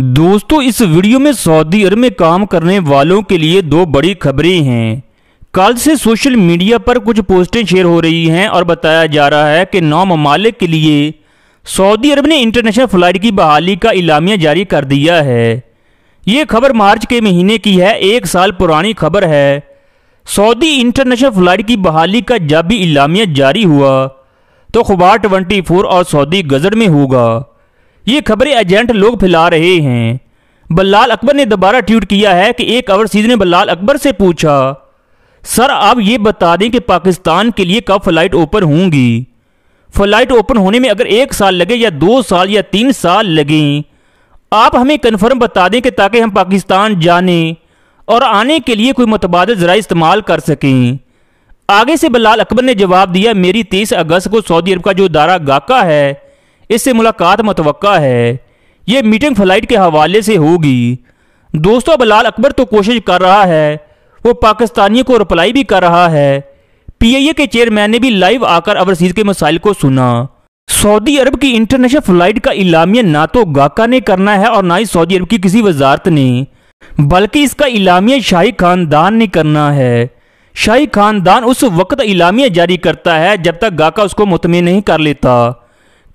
दोस्तों इस वीडियो में सऊदी अरब में काम करने वालों के लिए दो बड़ी खबरें हैं कल से सोशल मीडिया पर कुछ पोस्टें शेयर हो रही हैं और बताया जा रहा है कि नौ ममालिक के लिए सऊदी अरब ने इंटरनेशनल फ्लाइट की बहाली का इलामिया जारी कर दिया है ये खबर मार्च के महीने की है एक साल पुरानी खबर है सऊदी इंटरनेशनल फ्लाइट की बहाली का जब भी इलामिया जारी हुआ तो खुबार ट्वेंटी और सऊदी गजर में होगा ये खबरें एजेंट लोग फैला रहे हैं बल्लाल अकबर ने दोबारा ट्वीट किया है कि एक अवरसीज ने बल्लाल अकबर से पूछा सर आप ये बता दें कि पाकिस्तान के लिए कब फ्लाइट ओपन होंगी फ्लाइट ओपन होने में अगर एक साल लगे या दो साल या तीन साल लगें आप हमें कन्फर्म बता दें कि ताकि हम पाकिस्तान जाने और आने के लिए कोई मुतबाद ज़रा इस्तेमाल कर सकें आगे से बल्लाल अकबर ने जवाब दिया मेरी तेईस अगस्त को सऊदी अरब का जो दारा गाका है इससे मुलाकात मतव है ये मीटिंग फ्लाइट के हवाले से होगी दोस्तों बलाल अकबर तो कोशिश कर रहा है वो पाकिस्तानियों को रिप्लाई भी कर रहा है पीआईए के चेयरमैन ने भी लाइव आकर अवरसीज के मसाइल को सुना सऊदी अरब की इंटरनेशनल फ्लाइट का इलामिया ना तो गाका ने करना है और ना ही सऊदी अरब की किसी वजारत ने बल्कि इसका इलामिया शाही खानदान ने करना है शाही खानदान उस वक्त इलामिया जारी करता है जब तक गाका उसको मुतमिन नहीं कर लेता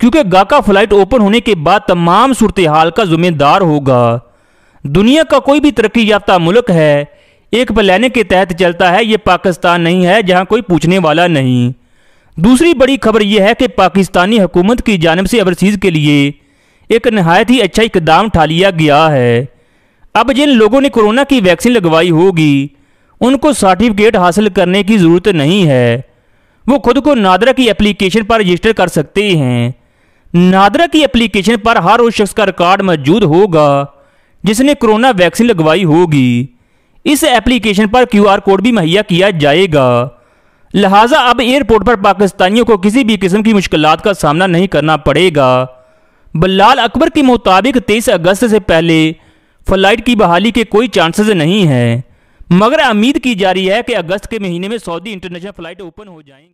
क्योंकि गाका फ्लाइट ओपन होने के बाद तमाम सूरत हाल का जिम्मेदार होगा दुनिया का कोई भी तरक्की याफ्ता मुल्क है एक प्लानिंग के तहत चलता है ये पाकिस्तान नहीं है जहाँ कोई पूछने वाला नहीं दूसरी बड़ी खबर यह है कि पाकिस्तानी हुकूमत की जानब से ओवरसीज के लिए एक नहायत ही अच्छा इकदाम ठा लिया गया है अब जिन लोगों ने कोरोना की वैक्सीन लगवाई होगी उनको सर्टिफिकेट हासिल करने की ज़रूरत नहीं है वो खुद को नादरा की एप्लीकेशन पर रजिस्टर कर सकते हैं नादरा की एप्लीकेशन पर हर उस शख्स का रिकॉर्ड मौजूद होगा जिसने कोरोना वैक्सीन लगवाई होगी इस एप्लीकेशन पर क्यूआर कोड भी मुहैया किया जाएगा लिहाजा अब एयरपोर्ट पर पाकिस्तानियों को किसी भी किस्म की मुश्किल का सामना नहीं करना पड़ेगा बल्लाल अकबर के मुताबिक तेईस अगस्त से पहले फ्लाइट की बहाली के कोई चांसेस नहीं हैं मगर उम्मीद की जा रही है कि अगस्त के महीने में सऊदी इंटरनेशनल फ्लाइट ओपन हो जाएंगी